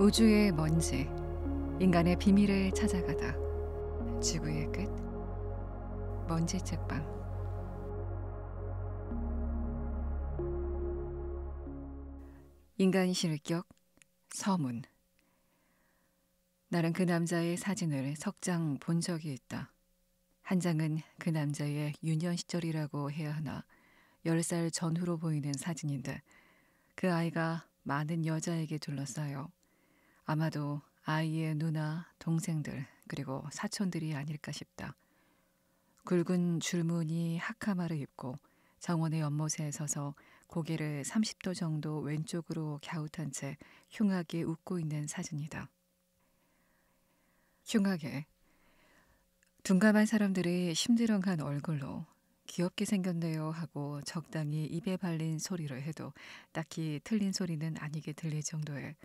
우주의 먼지, 인간의 비밀을 찾아가다. 지구의 끝, 먼지 책방. 인간 실격, 서문. 나는 그 남자의 사진을 석장 본 적이 있다. 한 장은 그 남자의 유년 시절이라고 해야 하나 열 살 전후로 보이는 사진인데 그 아이가 많은 여자에게 둘러싸여 아마도 아이의 누나, 동생들, 그리고 사촌들이 아닐까 싶다. 굵은 줄무늬 하카마를 입고 정원의 연못에 서서 고개를 30도 정도 왼쪽으로 갸웃한 채 흉하게 웃고 있는 사진이다. 흉하게 둔감한 사람들의 심드렁한 얼굴로 귀엽게 생겼네요 하고 적당히 입에 발린 소리를 해도 딱히 틀린 소리는 아니게 들릴 정도의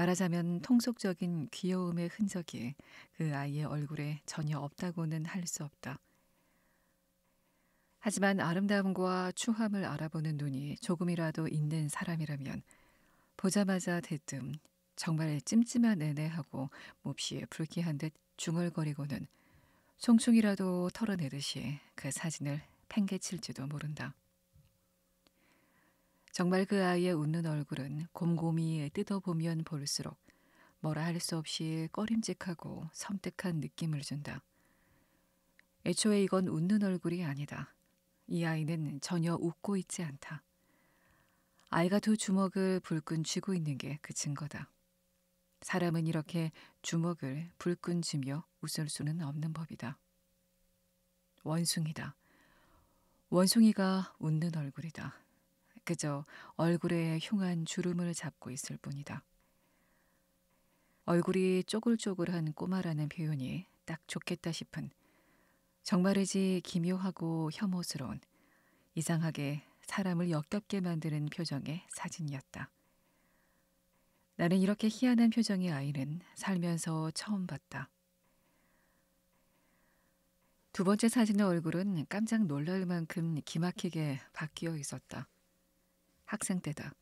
말하자면 통속적인 귀여움의 흔적이 그 아이의 얼굴에 전혀 없다고는 할 수 없다. 하지만 아름다움과 추함을 알아보는 눈이 조금이라도 있는 사람이라면 보자마자 대뜸 정말 찜찜한 애네하고 몹시 불쾌한 듯 중얼거리고는 송충이라도 털어내듯이 그 사진을 팽개칠지도 모른다. 정말 그 아이의 웃는 얼굴은 곰곰이 뜯어보면 볼수록 뭐라 할 수 없이 꺼림직하고 섬뜩한 느낌을 준다. 애초에 이건 웃는 얼굴이 아니다. 이 아이는 전혀 웃고 있지 않다. 아이가 두 주먹을 불끈 쥐고 있는 게 그 증거다. 사람은 이렇게 주먹을 불끈 쥐며 웃을 수는 없는 법이다. 원숭이다. 원숭이가 웃는 얼굴이다. 그저 얼굴에 흉한 주름을 잡고 있을 뿐이다. 얼굴이 쪼글쪼글한 꼬마라는 표현이 딱 좋겠다 싶은 정말이지 기묘하고 혐오스러운 이상하게 사람을 역겹게 만드는 표정의 사진이었다. 나는 이렇게 희한한 표정의 아이는 살면서 처음 봤다. 두 번째 사진의 얼굴은 깜짝 놀랄 만큼 기막히게 바뀌어 있었다. 학생 때다.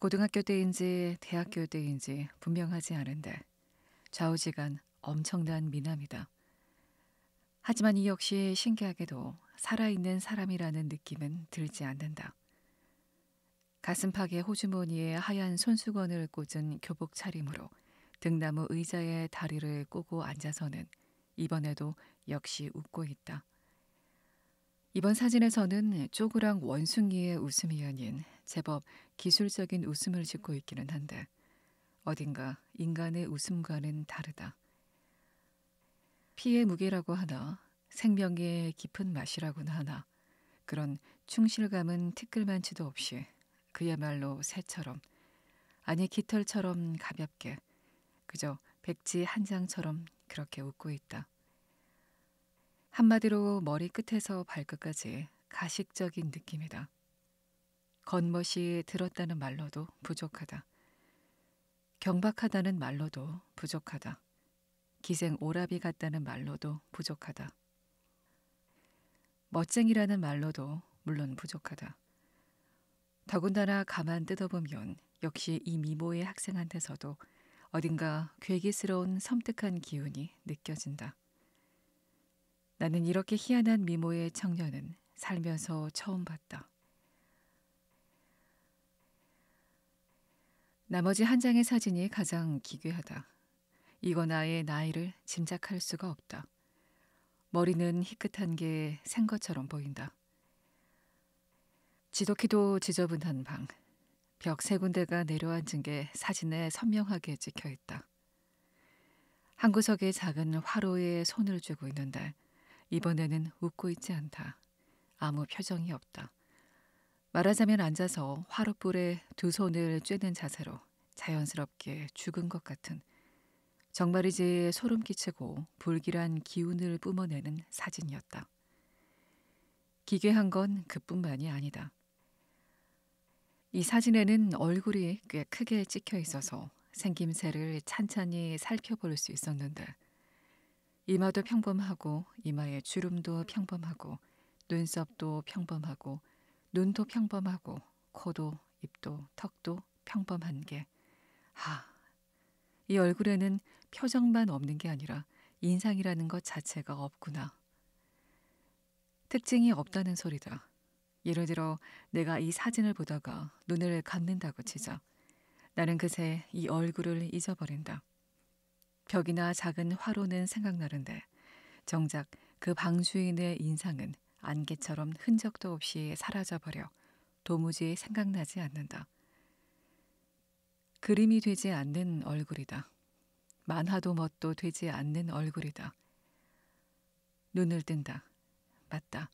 고등학교 때인지 대학교 때인지 분명하지 않은데 좌우지간 엄청난 미남이다. 하지만 이 역시 신기하게도 살아있는 사람이라는 느낌은 들지 않는다. 가슴팍에 호주머니에 하얀 손수건을 꽂은 교복 차림으로 등나무 의자에 다리를 꼬고 앉아서는 이번에도 역시 웃고 있다. 이번 사진에서는 쪼그랑 원숭이의 웃음이 아닌 제법 기술적인 웃음을 짓고 있기는 한데 어딘가 인간의 웃음과는 다르다. 피의 무게라고 하나, 생명의 깊은 맛이라고나 하나, 그런 충실감은 티끌만치도 없이 그야말로 새처럼, 아니 깃털처럼 가볍게, 그저 백지 한 장처럼 그렇게 웃고 있다. 한마디로 머리끝에서 발끝까지 가식적인 느낌이다. 겉멋이 들었다는 말로도 부족하다. 경박하다는 말로도 부족하다. 기생 오라비 같다는 말로도 부족하다. 멋쟁이라는 말로도 물론 부족하다. 더군다나 가만 뜯어보면 역시 이 미모의 학생한테서도 어딘가 괴기스러운 섬뜩한 기운이 느껴진다. 나는 이렇게 희한한 미모의 청년은 살면서 처음 봤다. 나머지 한 장의 사진이 가장 기괴하다. 이건 아예 나이를 짐작할 수가 없다. 머리는 희끗한 게 생 것처럼 보인다. 지독히도 지저분한 방. 벽 세 군데가 내려앉은 게 사진에 선명하게 찍혀 있다. 한 구석에 작은 화로에 손을 쥐고 있는 날. 이번에는 웃고 있지 않다. 아무 표정이 없다. 말하자면 앉아서 화롯불에 두 손을 쬐는 자세로 자연스럽게 죽은 것 같은 정말이지 소름 끼치고 불길한 기운을 뿜어내는 사진이었다. 기괴한 건 그뿐만이 아니다. 이 사진에는 얼굴이 꽤 크게 찍혀 있어서 생김새를 찬찬히 살펴볼 수 있었는데 이마도 평범하고 이마의 주름도 평범하고 눈썹도 평범하고 눈도 평범하고 코도 입도 턱도 평범한 게 하. 이 얼굴에는 표정만 없는 게 아니라 인상이라는 것 자체가 없구나. 특징이 없다는 소리다. 예를 들어 내가 이 사진을 보다가 눈을 감는다고 치자. 나는 그새 이 얼굴을 잊어버린다. 벽이나 작은 화로는 생각나는데 정작 그 방주인의 인상은 안개처럼 흔적도 없이 사라져버려 도무지 생각나지 않는다. 그림이 되지 않는 얼굴이다. 만화도 멋도 되지 않는 얼굴이다. 눈을 뜬다. 맞다.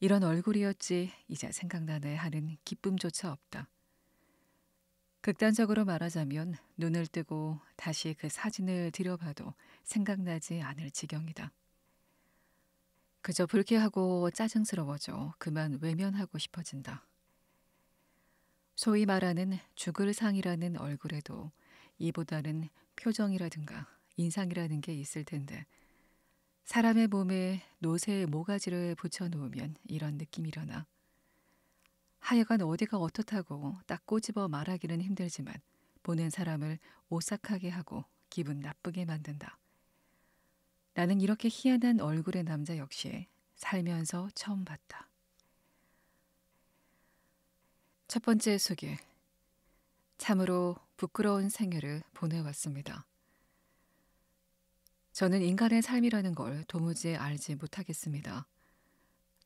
이런 얼굴이었지 이제 생각나네 하는 기쁨조차 없다. 극단적으로 말하자면 눈을 뜨고 다시 그 사진을 들여봐도 생각나지 않을 지경이다. 그저 불쾌하고 짜증스러워져 그만 외면하고 싶어진다. 소위 말하는 죽을 상이라는 얼굴에도 이보다는 표정이라든가 인상이라는 게 있을 텐데 사람의 몸에 노새의 모가지를 붙여놓으면 이런 느낌이일어나 하여간 어디가 어떻다고 딱 꼬집어 말하기는 힘들지만 보는 사람을 오싹하게 하고 기분 나쁘게 만든다. 나는 이렇게 희한한 얼굴의 남자 역시 살면서 처음 봤다. 첫 번째 소개. 참으로 부끄러운 생애를 보내왔습니다. 저는 인간의 삶이라는 걸 도무지 알지 못하겠습니다.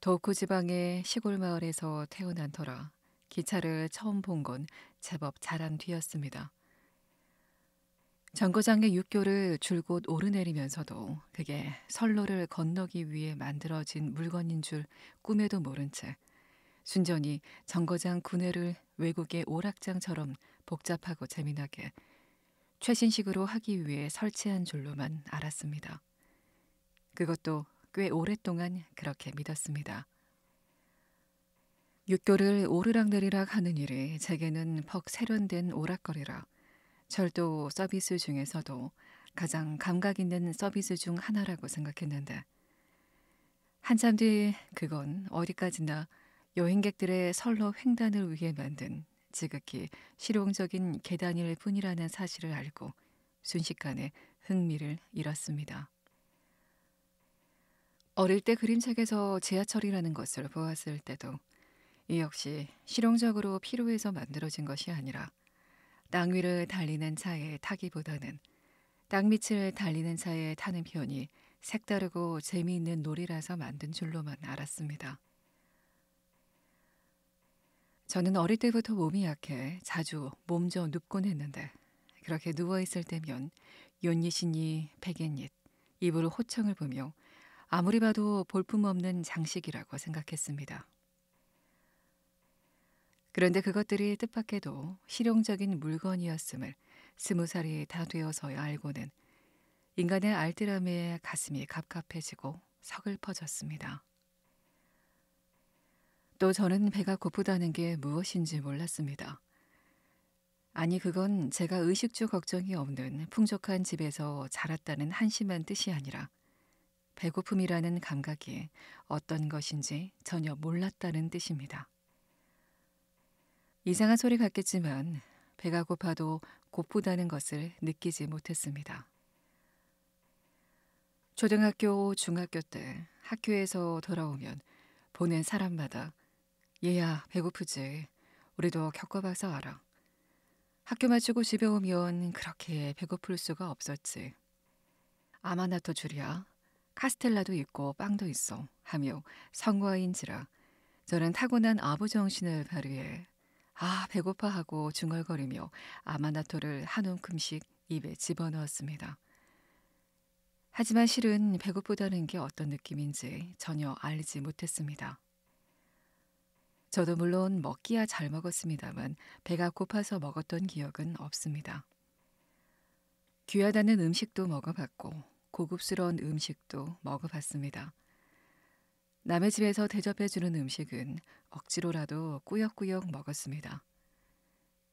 도쿠 지방의 시골 마을에서 태어난 터라 기차를 처음 본 건 제법 자란 뒤였습니다. 정거장의 육교를 줄곧 오르내리면서도 그게 선로를 건너기 위해 만들어진 물건인 줄 꿈에도 모른 채 순전히 정거장 구내를 외국의 오락장처럼 복잡하고 재미나게 최신식으로 하기 위해 설치한 줄로만 알았습니다. 그것도 꽤 오랫동안 그렇게 믿었습니다. 육교를 오르락내리락 하는 일이 제게는 퍽 세련된 오락거리라 절도 서비스 중에서도 가장 감각 있는 서비스 중 하나라고 생각했는데 한참 뒤 그건 어디까지나 여행객들의 선로 횡단을 위해 만든 지극히 실용적인 계단일 뿐이라는 사실을 알고 순식간에 흥미를 잃었습니다. 어릴 때 그림책에서 지하철이라는 것을 보았을 때도 이 역시 실용적으로 필요해서 만들어진 것이 아니라 땅 위를 달리는 차에 타기보다는 땅 밑을 달리는 차에 타는 편이 색다르고 재미있는 놀이라서 만든 줄로만 알았습니다. 저는 어릴 때부터 몸이 약해 자주 몸져 눕곤 했는데 그렇게 누워있을 때면 윤연신이 백엔잎, 입으로 호청을 보며 아무리 봐도 볼품없는 장식이라고 생각했습니다. 그런데 그것들이 뜻밖에도 실용적인 물건이었음을 스무 살이 다 되어서야 알고는 인간의 알뜰함에 가슴이 갑갑해지고 서글퍼졌습니다. 또 저는 배가 고프다는 게 무엇인지 몰랐습니다. 아니 그건 제가 의식주 걱정이 없는 풍족한 집에서 자랐다는 한심한 뜻이 아니라 배고픔이라는 감각이 어떤 것인지 전혀 몰랐다는 뜻입니다. 이상한 소리 같겠지만 배가 고파도 고프다는 것을 느끼지 못했습니다. 초등학교, 중학교 때 학교에서 돌아오면 보낸 사람마다 얘야 배고프지 우리도 겪어봐서 알아. 학교 마치고 집에 오면 그렇게 배고플 수가 없었지. 아마나토 줄이야 카스텔라도 있고 빵도 있어 하며 성과인지라 저는 타고난 아부 정신을 발휘해 아 배고파하고 중얼거리며 아마나토를 한 움큼씩 입에 집어넣었습니다. 하지만 실은 배고프다는 게 어떤 느낌인지 전혀 알지 못했습니다. 저도 물론 먹기야 잘 먹었습니다만 배가 고파서 먹었던 기억은 없습니다. 귀하다는 음식도 먹어봤고 고급스러운 음식도 먹어봤습니다. 남의 집에서 대접해주는 음식은 억지로라도 꾸역꾸역 먹었습니다.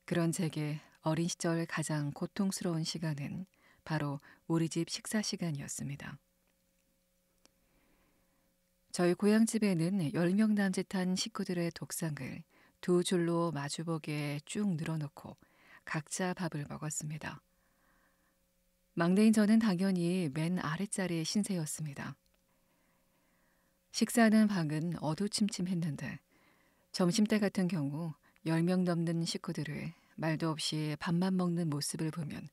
그런 제게 어린 시절 가장 고통스러운 시간은 바로 우리 집 식사 시간이었습니다. 저희 고향집에는 10명 남짓한 식구들의 독상을 두 줄로 마주보게 쭉 늘어놓고 각자 밥을 먹었습니다. 막내인 저는 당연히 맨 아랫자리의 신세였습니다. 식사하는 방은 어두침침했는데 점심때 같은 경우 10명 넘는 식구들을 말도 없이 밥만 먹는 모습을 보면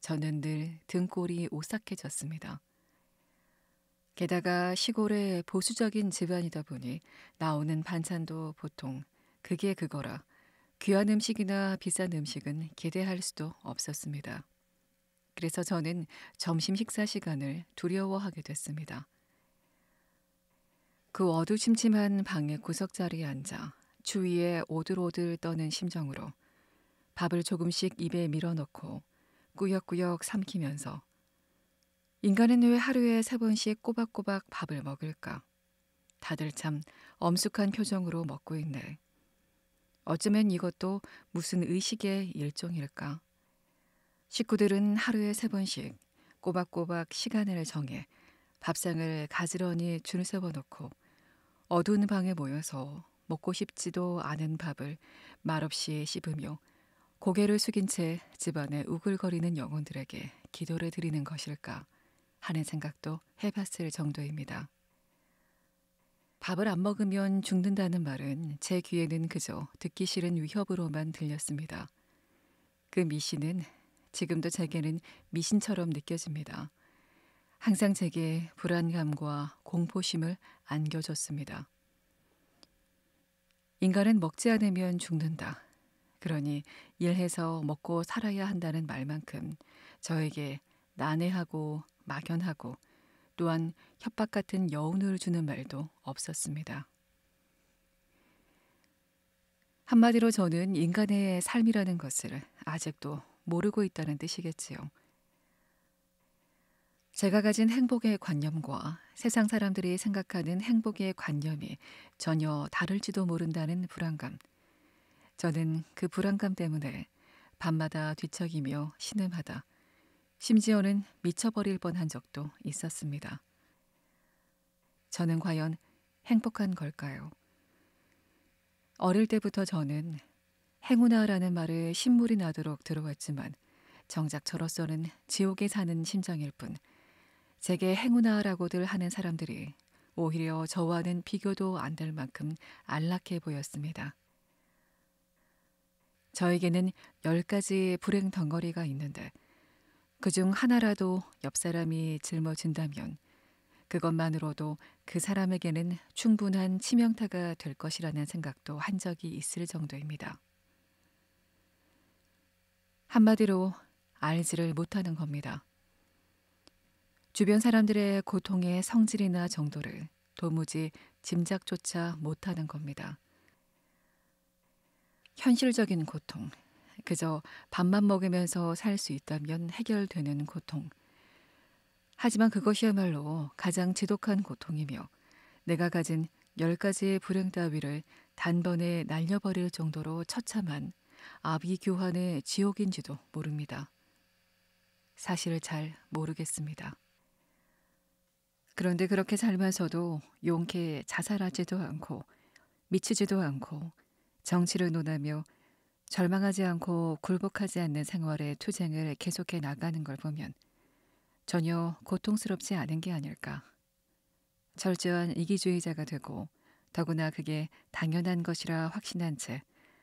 저는 늘 등골이 오싹해졌습니다. 게다가 시골의 보수적인 집안이다 보니 나오는 반찬도 보통 그게 그거라 귀한 음식이나 비싼 음식은 기대할 수도 없었습니다. 그래서 저는 점심 식사 시간을 두려워하게 됐습니다. 그 어두침침한 방의 구석자리에 앉아 추위에 오들오들 떠는 심정으로 밥을 조금씩 입에 밀어넣고 꾸역꾸역 삼키면서 인간은 왜 하루에 세 번씩 꼬박꼬박 밥을 먹을까? 다들 참 엄숙한 표정으로 먹고 있네. 어쩌면 이것도 무슨 의식의 일종일까? 식구들은 하루에 세 번씩 꼬박꼬박 시간을 정해 밥상을 가지런히 줄 세워놓고 어두운 방에 모여서 먹고 싶지도 않은 밥을 말없이 씹으며 고개를 숙인 채 집안에 우글거리는 영혼들에게 기도를 드리는 것일까 하는 생각도 해봤을 정도입니다. 밥을 안 먹으면 죽는다는 말은 제 귀에는 그저 듣기 싫은 위협으로만 들렸습니다. 그미신은 지금도 제게는 미신처럼 느껴집니다. 항상 제게 불안감과 공포심을 안겨줬습니다. 인간은 먹지 않으면 죽는다. 그러니 일해서 먹고 살아야 한다는 말만큼 저에게 난해하고 막연하고 또한 협박 같은 여운을 주는 말도 없었습니다. 한마디로 저는 인간의 삶이라는 것을 아직도 모르고 있다는 뜻이겠지요. 제가 가진 행복의 관념과 세상 사람들이 생각하는 행복의 관념이 전혀 다를지도 모른다는 불안감. 저는 그 불안감 때문에 밤마다 뒤척이며 신음하다. 심지어는 미쳐버릴 뻔한 적도 있었습니다. 저는 과연 행복한 걸까요? 어릴 때부터 저는 행운아라는 말을 신물이 나도록 들어왔지만 정작 저로서는 지옥에 사는 심정일 뿐 제게 행운아라고들 하는 사람들이 오히려 저와는 비교도 안 될 만큼 안락해 보였습니다. 저에게는 열 가지의 불행 덩어리가 있는데 그 중 하나라도 옆 사람이 짊어진다면 그것만으로도 그 사람에게는 충분한 치명타가 될 것이라는 생각도 한 적이 있을 정도입니다. 한마디로 알지를 못하는 겁니다. 주변 사람들의 고통의 성질이나 정도를 도무지 짐작조차 못하는 겁니다. 현실적인 고통, 그저 밥만 먹으면서 살 수 있다면 해결되는 고통. 하지만 그것이야말로 가장 지독한 고통이며 내가 가진 열 가지의 불행 따위를 단번에 날려버릴 정도로 처참한 아비 교환의 지옥인지도 모릅니다. 사실을 잘 모르겠습니다. 그런데 그렇게 살면서도 용케 자살하지도 않고 미치지도 않고 정치를 논하며 절망하지 않고 굴복하지 않는 생활의 투쟁을 계속해 나가는 걸 보면 전혀 고통스럽지 않은 게 아닐까. 철저한 이기주의자가 되고 더구나 그게 당연한 것이라 확신한 채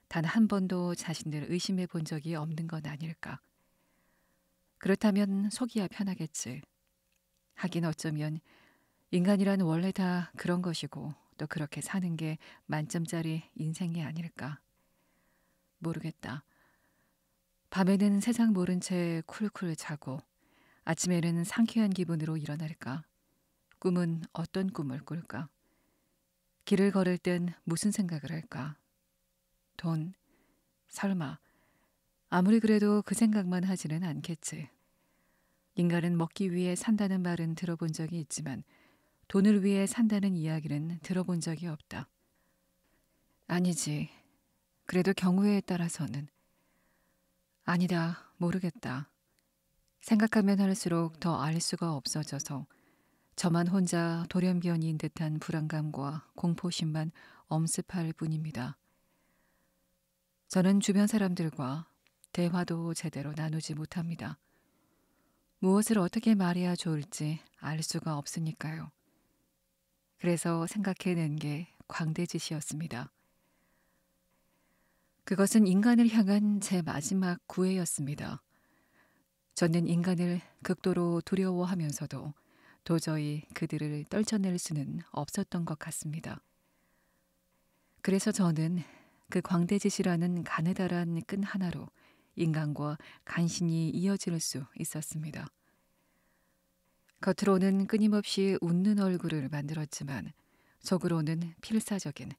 단한 번도 자신을 의심해 본 적이 없는 건 아닐까. 그렇다면 속이야 편하겠지. 하긴 어쩌면 인간이란 원래 다 그런 것이고 또 그렇게 사는 게 만점짜리 인생이 아닐까. 모르겠다. 밤에는 세상 모른 채 쿨쿨 자고 아침에는 상쾌한 기분으로 일어날까? 꿈은 어떤 꿈을 꿀까? 길을 걸을 땐 무슨 생각을 할까? 돈. 설마. 아무리 그래도 그 생각만 하지는 않겠지. 인간은 먹기 위해 산다는 말은 들어본 적이 있지만 돈을 위해 산다는 이야기는 들어본 적이 없다. 아니지. 그래도 경우에 따라서는 아니다. 모르겠다. 생각하면 할수록 더 알 수가 없어져서 저만 혼자 돌연변이인 듯한 불안감과 공포심만 엄습할 뿐입니다. 저는 주변 사람들과 대화도 제대로 나누지 못합니다. 무엇을 어떻게 말해야 좋을지 알 수가 없으니까요. 그래서 생각해낸 게 광대짓이었습니다. 그것은 인간을 향한 제 마지막 구애였습니다. 저는 인간을 극도로 두려워하면서도 도저히 그들을 떨쳐낼 수는 없었던 것 같습니다. 그래서 저는 그 광대짓이라는 가느다란 끈 하나로 인간과 간신히 이어질 수 있었습니다. 겉으로는 끊임없이 웃는 얼굴을 만들었지만 속으로는 필사적인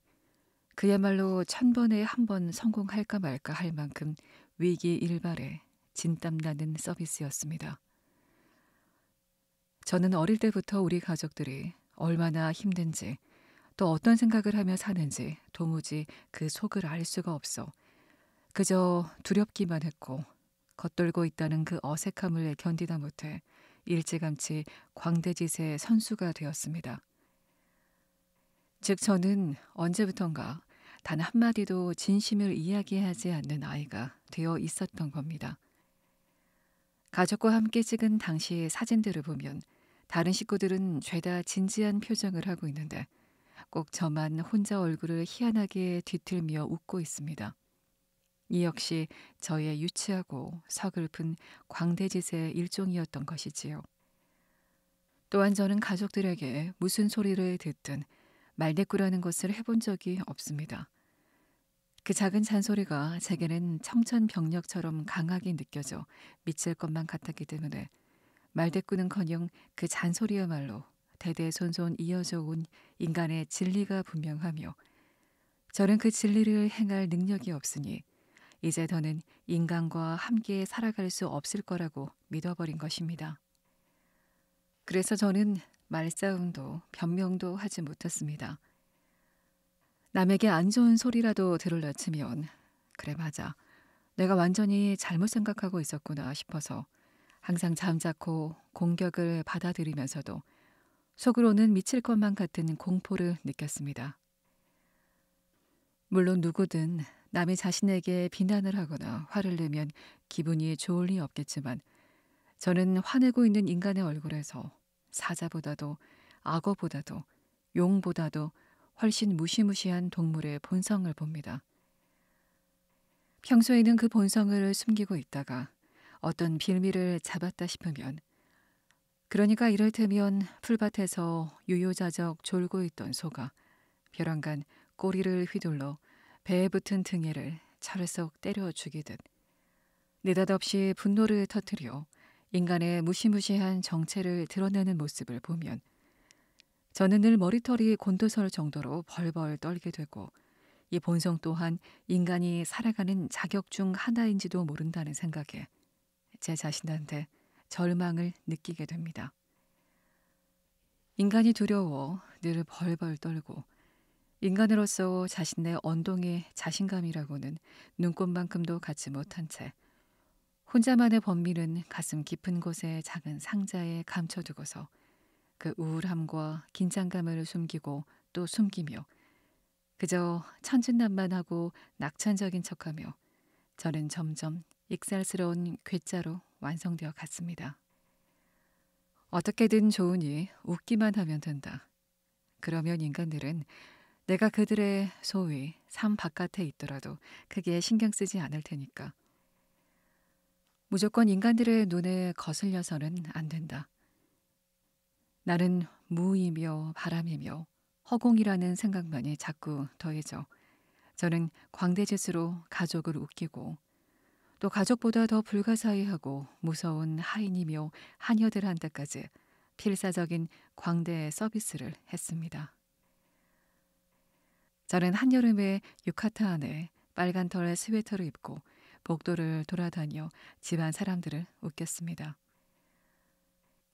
그야말로 천 번에 한 번 성공할까 말까 할 만큼 위기 일발에 진땀나는 서비스였습니다. 저는 어릴 때부터 우리 가족들이 얼마나 힘든지 또 어떤 생각을 하며 사는지 도무지 그 속을 알 수가 없어 그저 두렵기만 했고 겉돌고 있다는 그 어색함을 견디다 못해 일찌감치 광대짓의 선수가 되었습니다. 즉 저는 언제부턴가 단 한마디도 진심을 이야기하지 않는 아이가 되어 있었던 겁니다. 가족과 함께 찍은 당시의 사진들을 보면 다른 식구들은 죄다 진지한 표정을 하고 있는데 꼭 저만 혼자 얼굴을 희한하게 뒤틀며 웃고 있습니다. 이 역시 저의 유치하고 서글픈 광대짓의 일종이었던 것이지요. 또한 저는 가족들에게 무슨 소리를 듣든 말대꾸라는 것을 해본 적이 없습니다. 그 작은 잔소리가 제게는 청천벽력처럼 강하게 느껴져 미칠 것만 같았기 때문에 말대꾸는커녕 그 잔소리야말로 대대손손 이어져 온 인간의 진리가 분명하며 저는 그 진리를 행할 능력이 없으니 이제 더는 인간과 함께 살아갈 수 없을 거라고 믿어버린 것입니다. 그래서 저는 말싸움도 변명도 하지 못했습니다. 남에게 안 좋은 소리라도 들을려치면 그래 맞아. 내가 완전히 잘못 생각하고 있었구나 싶어서 항상 잠자코 공격을 받아들이면서도 속으로는 미칠 것만 같은 공포를 느꼈습니다. 물론 누구든 남이 자신에게 비난을 하거나 화를 내면 기분이 좋을 리 없겠지만 저는 화내고 있는 인간의 얼굴에서 사자보다도 악어보다도 용보다도 훨씬 무시무시한 동물의 본성을 봅니다. 평소에는 그 본성을 숨기고 있다가 어떤 빌미를 잡았다 싶으면 그러니까 이를테면 풀밭에서 유유자적 졸고 있던 소가 벼랑간 꼬리를 휘둘러 배에 붙은 등에를 차르석 때려 죽이듯 느닷없이 분노를 터뜨려 인간의 무시무시한 정체를 드러내는 모습을 보면 저는 늘 머리털이 곤두설 정도로 벌벌 떨게 되고 이 본성 또한 인간이 살아가는 자격 중 하나인지도 모른다는 생각에 제 자신한테 절망을 느끼게 됩니다. 인간이 두려워 늘 벌벌 떨고 인간으로서 자신의 언동의 자신감이라고는 눈꽃만큼도 갖지 못한 채 혼자만의 번밀은 가슴 깊은 곳의 작은 상자에 감춰두고서 그 우울함과 긴장감을 숨기고 또 숨기며 그저 천진난만하고 낙천적인 척하며 저는 점점 익살스러운 괴짜로 완성되어 갔습니다. 어떻게든 좋으니 웃기만 하면 된다. 그러면 인간들은 내가 그들의 소위 삶 바깥에 있더라도 크게 신경 쓰지 않을 테니까. 무조건 인간들의 눈에 거슬려서는 안 된다. 나는 무이며 바람이며 허공이라는 생각만이 자꾸 더해져 저는 광대짓으로 가족을 웃기고 또 가족보다 더 불가사의하고 무서운 하인이며 한여들한테까지 필사적인 광대 서비스를 했습니다. 저는 한여름에 유카타 안에 빨간 털의 스웨터를 입고 복도를 돌아다녀 집안 사람들을 웃겼습니다.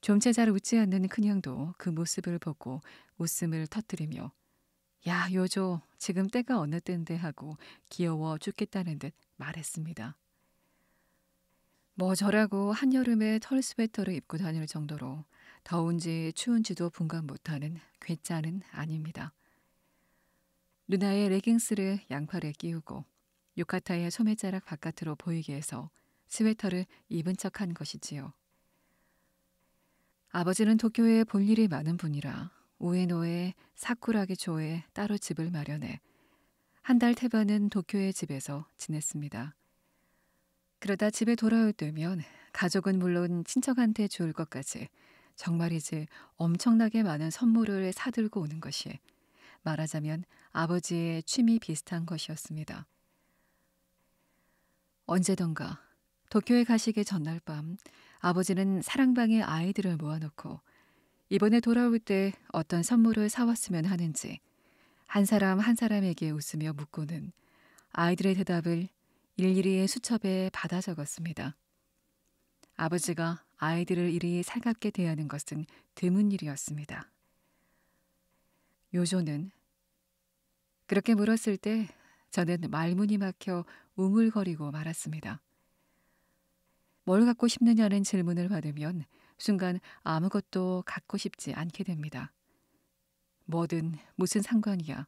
좀채 잘 웃지 않는 큰형도 그 모습을 보고 웃음을 터뜨리며 야 요조 지금 때가 어느 때인데 하고 귀여워 죽겠다는 듯 말했습니다. 뭐 저라고 한여름에 털 스웨터를 입고 다닐 정도로 더운지 추운지도 분간 못하는 괴짜는 아닙니다. 누나의 레깅스를 양팔에 끼우고 유카타의 소매자락 바깥으로 보이게 해서 스웨터를 입은 척한 것이지요. 아버지는 도쿄에 볼 일이 많은 분이라 우에노의 사쿠라기초에 따로 집을 마련해 한 달 태반은 도쿄의 집에서 지냈습니다. 그러다 집에 돌아올 때면 가족은 물론 친척한테 주울 것까지 정말이지 엄청나게 많은 선물을 사들고 오는 것이 말하자면 아버지의 취미 비슷한 것이었습니다. 언제던가 도쿄에 가시기 전날 밤 아버지는 사랑방에 아이들을 모아놓고 이번에 돌아올 때 어떤 선물을 사왔으면 하는지 한 사람 한 사람에게 웃으며 묻고는 아이들의 대답을 일일이 수첩에 받아 적었습니다. 아버지가 아이들을 이리 살갑게 대하는 것은 드문 일이었습니다. 요조는 그렇게 물었을 때 저는 말문이 막혀 우물거리고 말았습니다. 뭘 갖고 싶느냐는 질문을 받으면 순간 아무것도 갖고 싶지 않게 됩니다. 뭐든 무슨 상관이야.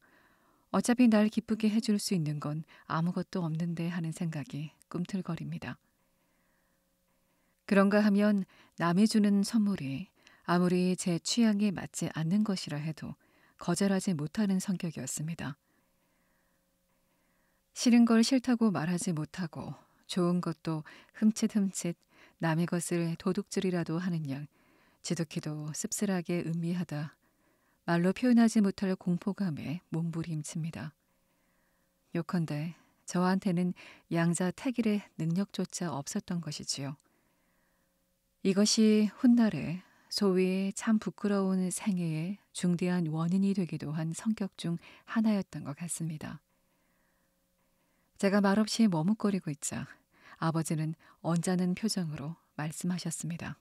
어차피 날 기쁘게 해줄 수 있는 건 아무것도 없는데 하는 생각이 꿈틀거립니다. 그런가 하면 남이 주는 선물이 아무리 제 취향에 맞지 않는 것이라 해도 거절하지 못하는 성격이었습니다. 싫은 걸 싫다고 말하지 못하고 좋은 것도 흠칫흠칫 남의 것을 도둑질이라도 하는 양 지독히도 씁쓸하게 음미하다 말로 표현하지 못할 공포감에 몸부림칩니다. 요컨대 저한테는 양자 태길의 능력조차 없었던 것이지요. 이것이 훗날에 소위 참 부끄러운 생애의 중대한 원인이 되기도 한 성격 중 하나였던 것 같습니다. 제가 말없이 머뭇거리고 있자 아버지는 언짢은 표정으로 말씀하셨습니다.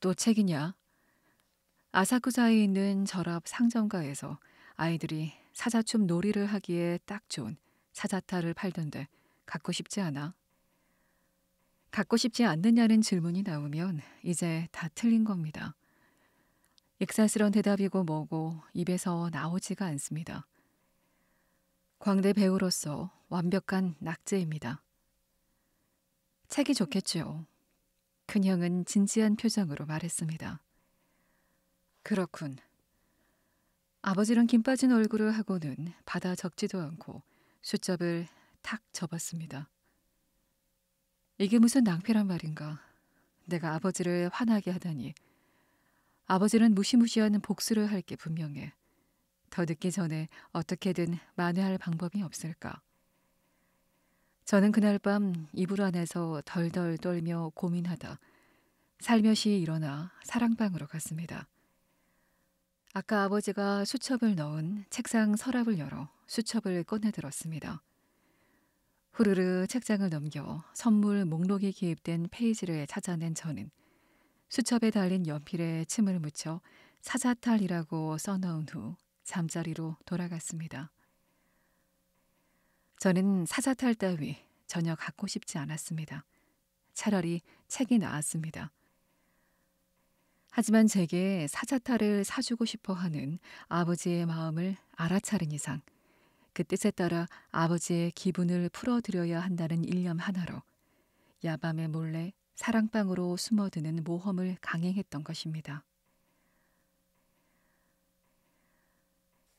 또 책이냐? 아사쿠사에 있는 절압 상점가에서 아이들이 사자춤 놀이를 하기에 딱 좋은 사자타를 팔던데 갖고 싶지 않아? 갖고 싶지 않느냐는 질문이 나오면 이제 다 틀린 겁니다. 익살스런 대답이고 뭐고 입에서 나오지가 않습니다. 광대 배우로서 완벽한 낙제입니다. 책이 좋겠죠요 큰형은 진지한 표정으로 말했습니다. 그렇군. 아버지는김 빠진 얼굴을 하고는 받아 적지도 않고 수첩을탁 접었습니다. 이게 무슨 낭패란 말인가. 내가 아버지를 화나게 하다니. 아버지는 무시무시한 복수를 할 게 분명해. 더 늦기 전에 어떻게든 만회할 방법이 없을까. 저는 그날 밤 이불 안에서 덜덜 떨며 고민하다 살며시 일어나 사랑방으로 갔습니다. 아까 아버지가 수첩을 넣은 책상 서랍을 열어 수첩을 꺼내 들었습니다. 후루르 책장을 넘겨 선물 목록에 기입된 페이지를 찾아낸 저는 수첩에 달린 연필에 침을 묻혀 사자탈이라고 써놓은 후 잠자리로 돌아갔습니다. 저는 사자탈 따위 전혀 갖고 싶지 않았습니다. 차라리 책이 나왔습니다 하지만 제게 사자타를 사주고 싶어 하는 아버지의 마음을 알아차린 이상 그 뜻에 따라 아버지의 기분을 풀어드려야 한다는 일념 하나로 야밤에 몰래 사랑방으로 숨어드는 모험을 강행했던 것입니다.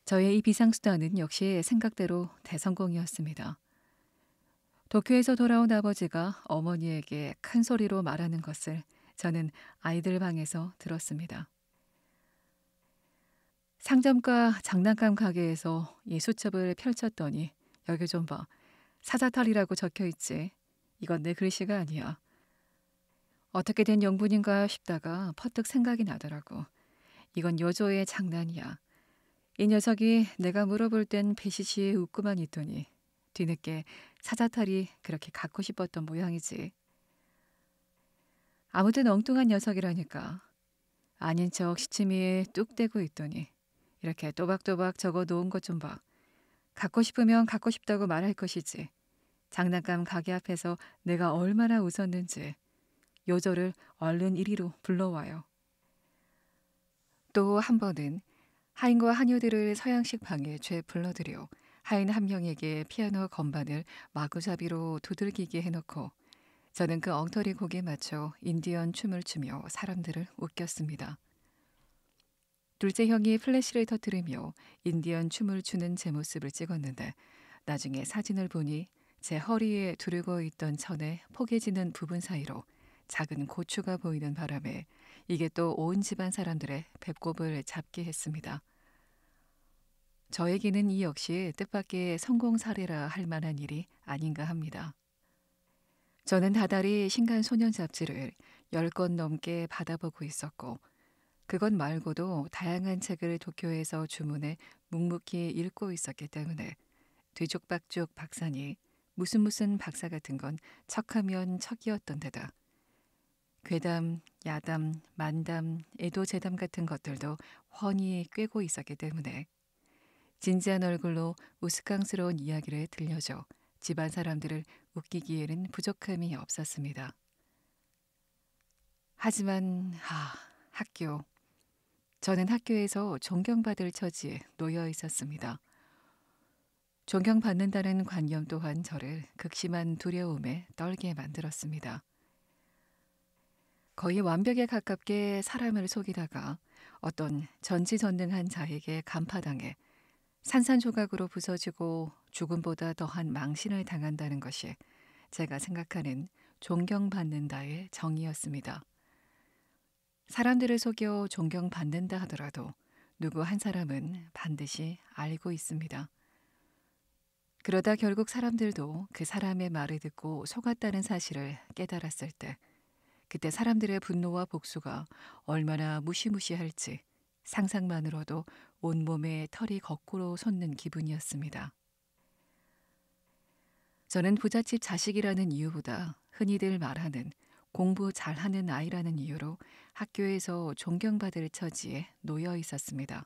저의 이 비상수단은 역시 생각대로 대성공이었습니다. 도쿄에서 돌아온 아버지가 어머니에게 큰 소리로 말하는 것을 저는 아이들 방에서 들었습니다. 상점가 장난감 가게에서 예수첩을 펼쳤더니 여기 좀 봐. 사자탈이라고 적혀 있지. 이건 내 글씨가 아니야. 어떻게 된 영분인가 싶다가 퍼뜩 생각이 나더라고. 이건 여조의 장난이야. 이 녀석이 내가 물어볼 땐 배시시에 웃고만 있더니 뒤늦게 사자탈이 그렇게 갖고 싶었던 모양이지. 아무튼 엉뚱한 녀석이라니까. 아닌 척시치미에뚝 대고 있더니 이렇게 또박또박 적어 놓은 것 좀 봐. 갖고 싶으면 갖고 싶다고 말할 것이지. 장난감 가게 앞에서 내가 얼마나 웃었는지 요절을 얼른 이리로 불러와요. 또 한 번은 하인과 하녀들을 서양식 방에 죄 불러들여 하인 한 명에게 피아노 건반을 마구잡이로 두들기게 해놓고 저는 그 엉터리 곡에 맞춰 인디언 춤을 추며 사람들을 웃겼습니다. 둘째 형이 플래시를 터뜨리며 인디언 춤을 추는 제 모습을 찍었는데 나중에 사진을 보니 제 허리에 두르고 있던 천에 포개지는 부분 사이로 작은 고추가 보이는 바람에 이게 또 온 집안 사람들의 배꼽을 잡게 했습니다. 저에게는 이 역시 뜻밖의 성공 사례라 할 만한 일이 아닌가 합니다. 저는 다달이 신간 소년 잡지를 10권 넘게 받아보고 있었고 그것 말고도 다양한 책을 도쿄에서 주문해 묵묵히 읽고 있었기 때문에 뒤죽박죽 박사니 무슨 무슨 박사 같은 건 척하면 척이었던 데다 괴담, 야담, 만담, 애도재담 같은 것들도 훤히 꿰고 있었기 때문에 진지한 얼굴로 우스꽝스러운 이야기를 들려줘 집안 사람들을 웃기기에는 부족함이 없었습니다. 하지만 하, 아, 학교. 저는 학교에서 존경받을 처지에 놓여 있었습니다. 존경받는다는 관념 또한 저를 극심한 두려움에 떨게 만들었습니다. 거의 완벽에 가깝게 사람을 속이다가 어떤 전지전능한 자에게 간파당해 산산조각으로 부서지고 죽음보다 더한 망신을 당한다는 것이 제가 생각하는 존경받는다의 정의였습니다. 사람들을 속여 존경받는다 하더라도 누구 한 사람은 반드시 알고 있습니다. 그러다 결국 사람들도 그 사람의 말을 듣고 속았다는 사실을 깨달았을 때 그때 사람들의 분노와 복수가 얼마나 무시무시할지 상상만으로도 온몸에 털이 거꾸로 솟는 기분이었습니다. 저는 부잣집 자식이라는 이유보다 흔히들 말하는 공부 잘하는 아이라는 이유로 학교에서 존경받을 처지에 놓여 있었습니다.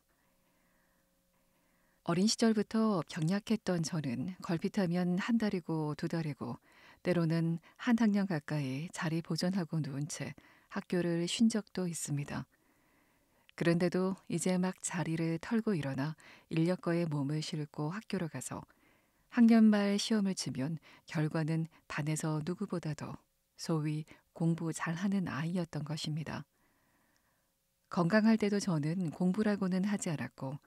어린 시절부터 경약했던 저는 걸핏하면 한 달이고 두 달이고 때로는 한 학년 가까이 자리 보존하고 누운 채 학교를 쉰 적도 있습니다. 그런데도 이제 막 자리를 털고 일어나 인력거에 몸을 싣고 학교로 가서 학년 말 시험을 치면 결과는 반에서 누구보다도 소위 공부 잘하는 아이였던 것입니다. 건강할 때도 저는 공부라고는 하지 않았고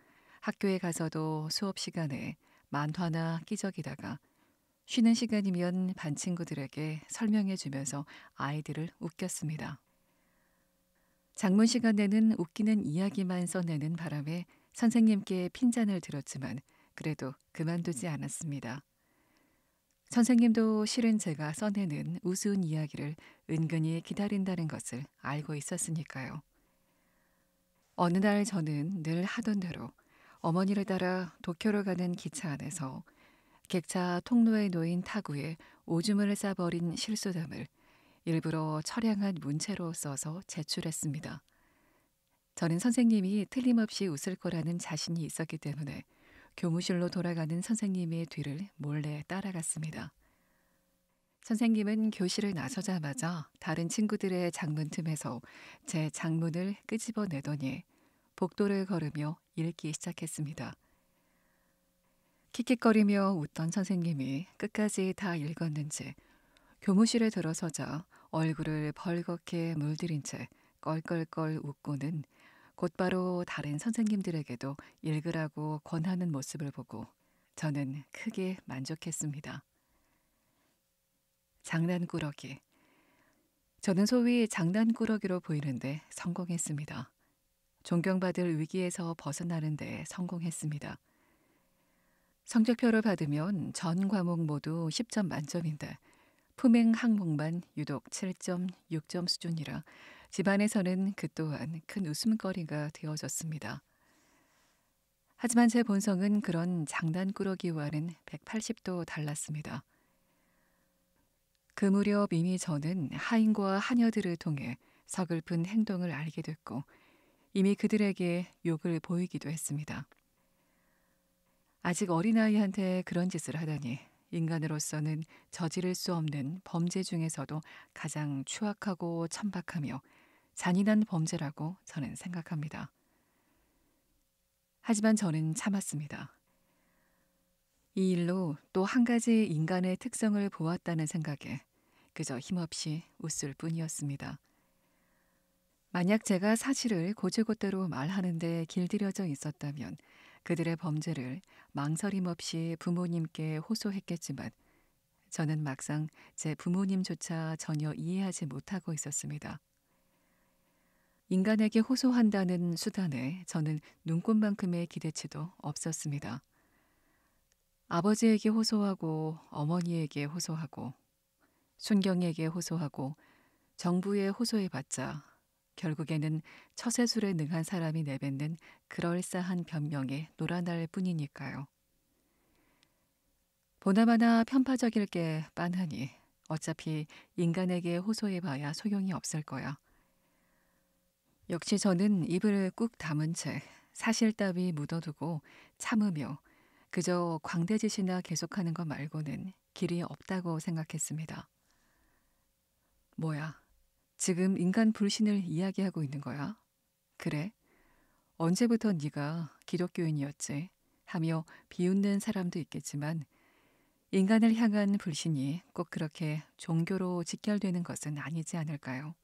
학교에 가서도 수업 시간에 만화나 끼적이다가 쉬는 시간이면 반 친구들에게 설명해 주면서 아이들을 웃겼습니다. 장문 시간에는 웃기는 이야기만 써내는 바람에 선생님께 핀잔을 들었지만 그래도 그만두지 않았습니다. 선생님도 실은 제가 써내는 우스운 이야기를 은근히 기다린다는 것을 알고 있었으니까요. 어느 날 저는 늘 하던 대로 어머니를 따라 도쿄로 가는 기차 안에서 객차 통로에 놓인 타구에 오줌을 싸버린 실수담을 일부러 처량한 문체로 써서 제출했습니다. 저는 선생님이 틀림없이 웃을 거라는 자신이 있었기 때문에 교무실로 돌아가는 선생님의 뒤를 몰래 따라갔습니다. 선생님은 교실을 나서자마자 다른 친구들의 장문 틈에서 제 장문을 끄집어 내더니 복도를 걸으며 읽기 시작했습니다. 킥킥거리며 웃던 선생님이 끝까지 다 읽었는지 교무실에 들어서자 얼굴을 벌겋게 물들인 채 껄껄껄 웃고는 곧바로 다른 선생님들에게도 읽으라고 권하는 모습을 보고 저는 크게 만족했습니다. 장난꾸러기. 저는 소위 장난꾸러기로 보이는데 성공했습니다. 존경받을 위기에서 벗어나는 데 성공했습니다. 성적표를 받으면 전 과목 모두 10점 만점인데 품행 항목만 유독 7.6점 수준이라 집안에서는 그 또한 큰 웃음거리가 되어졌습니다. 하지만 제 본성은 그런 장난꾸러기와는 180도 달랐습니다. 그 무렵 이미 저는 하인과 하녀들을 통해 서글픈 행동을 알게 됐고 이미 그들에게 욕을 보이기도 했습니다. 아직 어린아이한테 그런 짓을 하다니 인간으로서는 저지를 수 없는 범죄 중에서도 가장 추악하고 천박하며 잔인한 범죄라고 저는 생각합니다. 하지만 저는 참았습니다. 이 일로 또 한 가지 인간의 특성을 보았다는 생각에 그저 힘없이 웃을 뿐이었습니다. 만약 제가 사실을 고지고대로 말하는데 길들여져 있었다면 그들의 범죄를 망설임 없이 부모님께 호소했겠지만 저는 막상 제 부모님조차 전혀 이해하지 못하고 있었습니다. 인간에게 호소한다는 수단에 저는 눈꽃만큼의 기대치도 없었습니다. 아버지에게 호소하고 어머니에게 호소하고 순경에게 호소하고 정부에 호소해봤자 결국에는 처세술에 능한 사람이 내뱉는 그럴싸한 변명에 놀아날 뿐이니까요. 보나마나 편파적일 게 빤하니 어차피 인간에게 호소해봐야 소용이 없을 거야. 역시 저는 입을 꾹 담은 채 사실 따위 묻어두고 참으며 그저 광대짓이나 계속하는 것 말고는 길이 없다고 생각했습니다. 뭐야, 지금 인간 불신을 이야기하고 있는 거야? 그래, 언제부터 네가 기독교인이었지? 하며 비웃는 사람도 있겠지만 인간을 향한 불신이 꼭 그렇게 종교로 직결되는 것은 아니지 않을까요?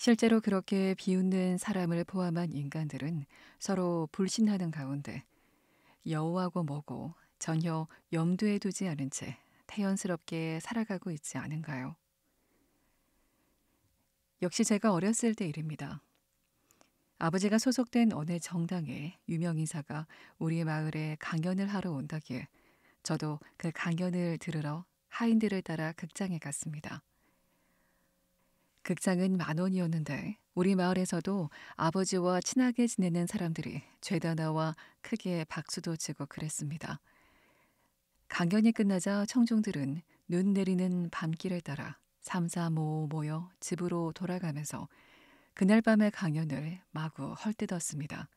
실제로 그렇게 비웃는 사람을 포함한 인간들은 서로 불신하는 가운데 여우하고 뭐고 전혀 염두에 두지 않은 채 태연스럽게 살아가고 있지 않은가요? 역시 제가 어렸을 때 일입니다. 아버지가 소속된 어느 정당의 유명인사가 우리 마을에 강연을 하러 온다기에 저도 그 강연을 들으러 하인들을 따라 극장에 갔습니다. 극장은 만 원이었는데 우리 마을에서도 아버지와 친하게 지내는 사람들이 죄다 나와 크게 박수도 치고 그랬습니다. 강연이 끝나자 청중들은 눈 내리는 밤길을 따라 삼삼오오 모여 집으로 돌아가면서 그날 밤의 강연을 마구 헐뜯었습니다.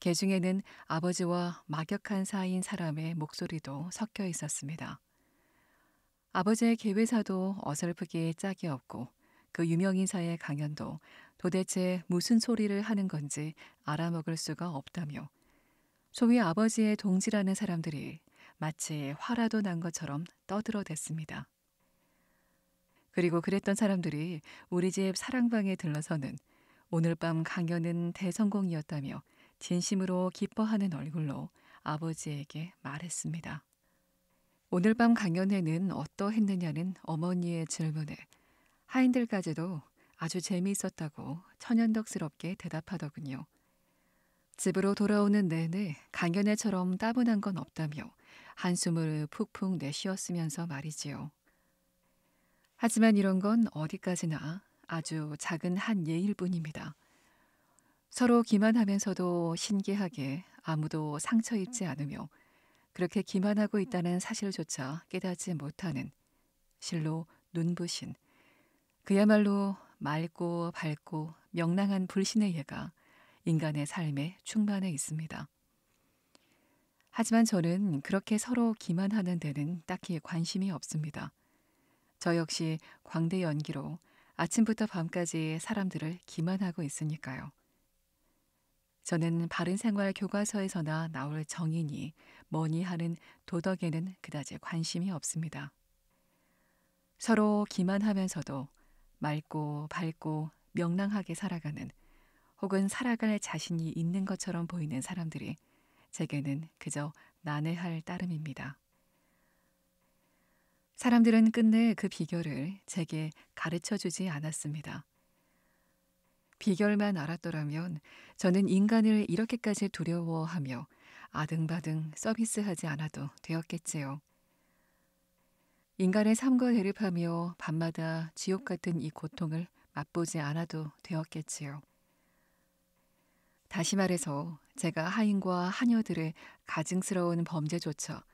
개중에는 그 아버지와 막역한 사이인 사람의 목소리도 섞여 있었습니다. 아버지의 계회사도 어설프게 짝이 없고 그 유명인사의 강연도 도대체 무슨 소리를 하는 건지 알아먹을 수가 없다며 소위 아버지의 동지라는 사람들이 마치 화라도 난 것처럼 떠들어댔습니다. 그리고 그랬던 사람들이 우리 집 사랑방에 들러서는 오늘 밤 강연은 대성공이었다며 진심으로 기뻐하는 얼굴로 아버지에게 말했습니다. 오늘 밤 강연회는 어떠했느냐는 어머니의 질문에 하인들까지도 아주 재미있었다고 천연덕스럽게 대답하더군요. 집으로 돌아오는 내내 강연회처럼 따분한 건 없다며 한숨을 푹푹 내쉬었으면서 말이지요. 하지만 이런 건 어디까지나 아주 작은 한 예일 뿐입니다. 서로 기만하면서도 신기하게 아무도 상처 입지 않으며 그렇게 기만하고 있다는 사실조차 깨닫지 못하는 실로 눈부신 그야말로 맑고 밝고 명랑한 불신의 예가 인간의 삶에 충만해 있습니다. 하지만 저는 그렇게 서로 기만하는 데는 딱히 관심이 없습니다. 저 역시 광대 연기로 아침부터 밤까지 사람들을 기만하고 있으니까요. 저는 바른 생활 교과서에서나 나올 정인이 뭐니 하는 도덕에는 그다지 관심이 없습니다. 서로 기만하면서도 맑고 밝고 명랑하게 살아가는 혹은 살아갈 자신이 있는 것처럼 보이는 사람들이 제게는 그저 난해할 따름입니다. 사람들은 끝내 그 비결을 제게 가르쳐 주지 않았습니다. 비결만 알았더라면 저는 인간을 이렇게까지 두려워하며 아등바등 서비스하지 않아도 되었겠지요. 인간의 삶과 대립하며 밤마다 지옥 같은 이 고통을 맛보지 않아도 되었겠지요. 다시 말해서 제가 하인과 하녀들의 가증스러운 범죄조차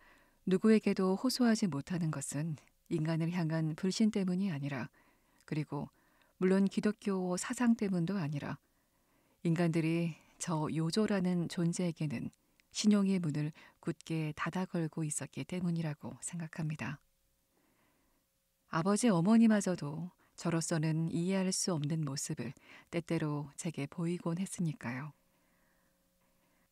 누구에게도 호소하지 못하는 것은 인간을 향한 불신 때문이 아니라 그리고 물론 기독교 사상 때문도 아니라 인간들이 저 요조라는 존재에게는 신용의 문을 굳게 닫아 걸고 있었기 때문이라고 생각합니다. 아버지 어머니마저도 저로서는 이해할 수 없는 모습을 때때로 제게 보이곤 했으니까요.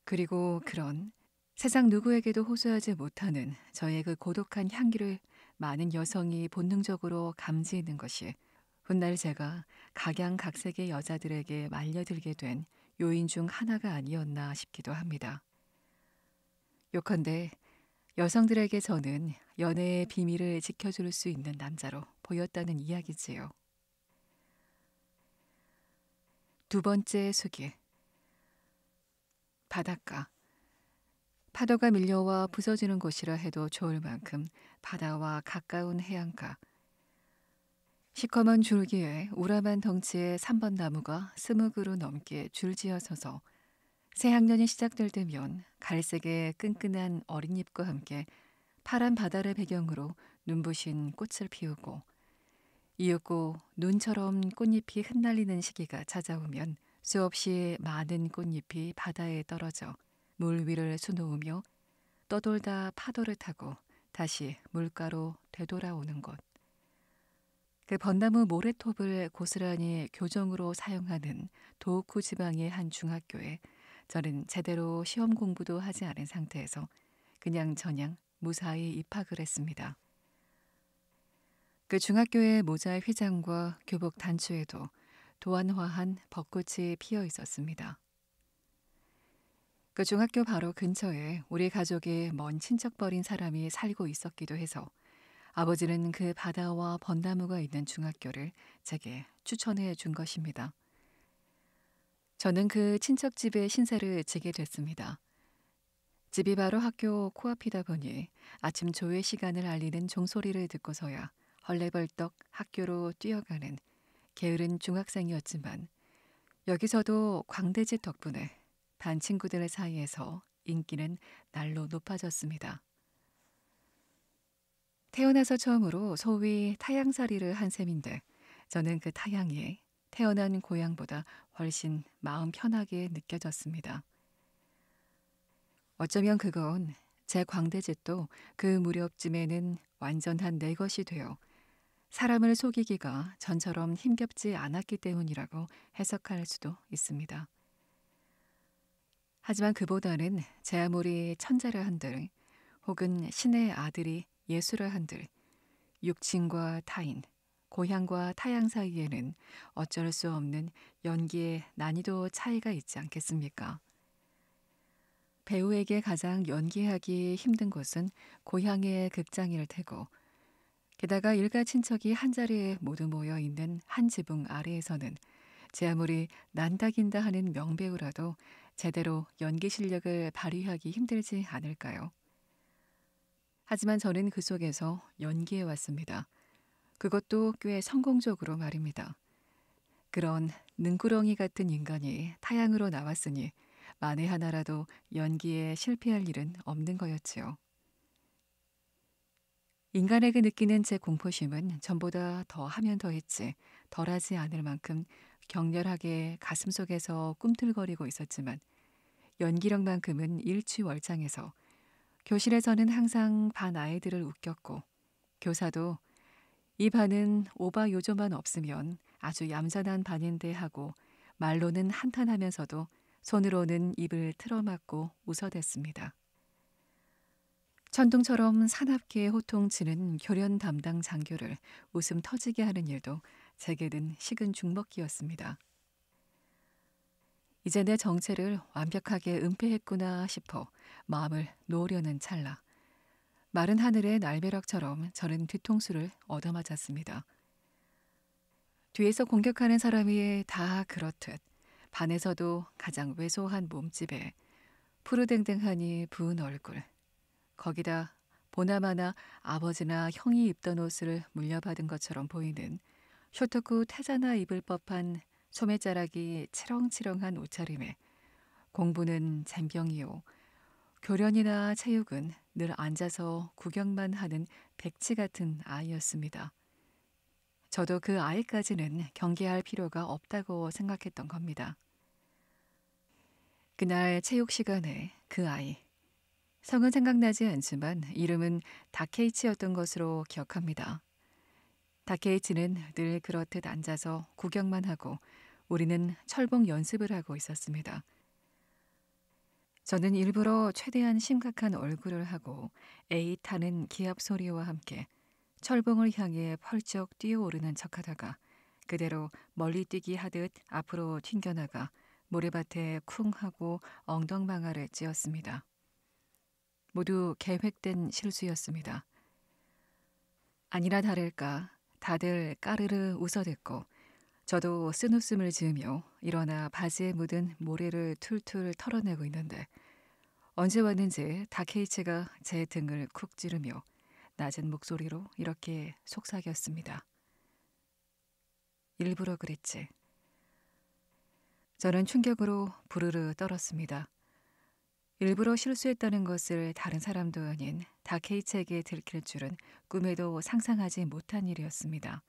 그리고 그런 세상 누구에게도 호소하지 못하는 저의 그 고독한 향기를 많은 여성이 본능적으로 감지하는 것이 훗날 제가 각양각색의 여자들에게 말려들게 된 요인 중 하나가 아니었나 싶기도 합니다. 요컨대 여성들에게 저는 연애의 비밀을 지켜줄 수 있는 남자로 보였다는 이야기지요. 두 번째 수기 바닷가 파도가 밀려와 부서지는 곳이라 해도 좋을 만큼 바다와 가까운 해안가 시커먼 줄기에 우람한 덩치의 3번 나무가 스무그루 넘게 줄지어 서서 새 학년이 시작될 때면 갈색의 끈끈한 어린잎과 함께 파란 바다를 배경으로 눈부신 꽃을 피우고 이윽고 눈처럼 꽃잎이 흩날리는 시기가 찾아오면 수없이 많은 꽃잎이 바다에 떨어져 물 위를 수놓으며 떠돌다 파도를 타고 다시 물가로 되돌아오는 것. 그 번나무 모래톱을 고스란히 교정으로 사용하는 도호쿠 지방의 한 중학교에 저는 제대로 시험 공부도 하지 않은 상태에서 그냥 저냥 무사히 입학을 했습니다. 그 중학교의 모자 휘장과 교복 단추에도 도안화한 벚꽃이 피어 있었습니다. 그 중학교 바로 근처에 우리 가족의 먼 친척 버린 사람이 살고 있었기도 해서 아버지는 그 바다와 벚나무가 있는 중학교를 제게 추천해 준 것입니다. 저는 그 친척 집에 신세를 지게 됐습니다. 집이 바로 학교 코앞이다 보니 아침 조회 시간을 알리는 종소리를 듣고서야 헐레벌떡 학교로 뛰어가는 게으른 중학생이었지만 여기서도 광대집 덕분에 반 친구들 사이에서 인기는 날로 높아졌습니다. 태어나서 처음으로 소위 타양살이를 한 셈인데 저는 그 타양이 태어난 고향보다 훨씬 마음 편하게 느껴졌습니다. 어쩌면 그건 제 광대짓도 그 무렵쯤에는 완전한 내 것이 되어 사람을 속이기가 전처럼 힘겹지 않았기 때문이라고 해석할 수도 있습니다. 하지만 그보다는 제 아무리 천재라 한들 혹은 신의 아들이 예수라 한들 육친과 타인 고향과 타향 사이에는 어쩔 수 없는 연기의 난이도 차이가 있지 않겠습니까? 배우에게 가장 연기하기 힘든 곳은 고향의 극장일 테고, 게다가 일가 친척이 한 자리에 모두 모여 있는 한 지붕 아래에서는 제 아무리 난다긴다 하는 명배우라도 제대로 연기 실력을 발휘하기 힘들지 않을까요? 하지만 저는 그 속에서 연기해 왔습니다. 그것도 꽤 성공적으로 말입니다. 그런 능구렁이 같은 인간이 타양으로 나왔으니 만에 하나라도 연기에 실패할 일은 없는 거였지요. 인간에게 느끼는 제 공포심은 전보다 더 하면 더했지 덜하지 않을 만큼 격렬하게 가슴 속에서 꿈틀거리고 있었지만 연기력만큼은 일취월장해서 교실에서는 항상 반 아이들을 웃겼고 교사도 이 반은 오바 요조만 없으면 아주 얌전한 반인데 하고 말로는 한탄하면서도 손으로는 입을 틀어막고 웃어댔습니다. 천둥처럼 사납게 호통치는 결연 담당 장교를 웃음 터지게 하는 일도 제게는 식은 죽먹기였습니다. 이제 내 정체를 완벽하게 은폐했구나 싶어 마음을 놓으려는 찰나 마른 하늘의 날벼락처럼 저는 뒤통수를 얻어맞았습니다. 뒤에서 공격하는 사람이 다 그렇듯 반에서도 가장 왜소한 몸집에 푸르댕댕하니 부은 얼굴 거기다 보나마나 아버지나 형이 입던 옷을 물려받은 것처럼 보이는 쇼트쿠 태자나 입을 법한 소매자락이 치렁치렁한 옷차림에 공부는 잼병이요. 교련이나 체육은 늘 앉아서 구경만 하는 백치 같은 아이였습니다. 저도 그 아이까지는 경계할 필요가 없다고 생각했던 겁니다. 그날 체육 시간에 그 아이. 성은 생각나지 않지만 이름은 다케이치였던 것으로 기억합니다. 다케이치는 늘 그렇듯 앉아서 구경만 하고 우리는 철봉 연습을 하고 있었습니다. 저는 일부러 최대한 심각한 얼굴을 하고 에이타는 기압 소리와 함께 철봉을 향해 펄쩍 뛰어오르는 척하다가 그대로 멀리 뛰기 하듯 앞으로 튕겨나가 모래밭에 쿵 하고 엉덩방아를 찧었습니다. 모두 계획된 실수였습니다. 아니라 다를까 다들 까르르 웃어댔고 저도 쓴 웃음을 지으며 일어나 바지에 묻은 모래를 툴툴 털어내고 있는데 언제 왔는지 다케이치가 제 등을 쿡 찌르며 낮은 목소리로 이렇게 속삭였습니다. 일부러 그랬지. 저는 충격으로 부르르 떨었습니다. 일부러 실수했다는 것을 다른 사람도 아닌 다케이치에게 들킬 줄은 꿈에도 상상하지 못한 일이었습니다.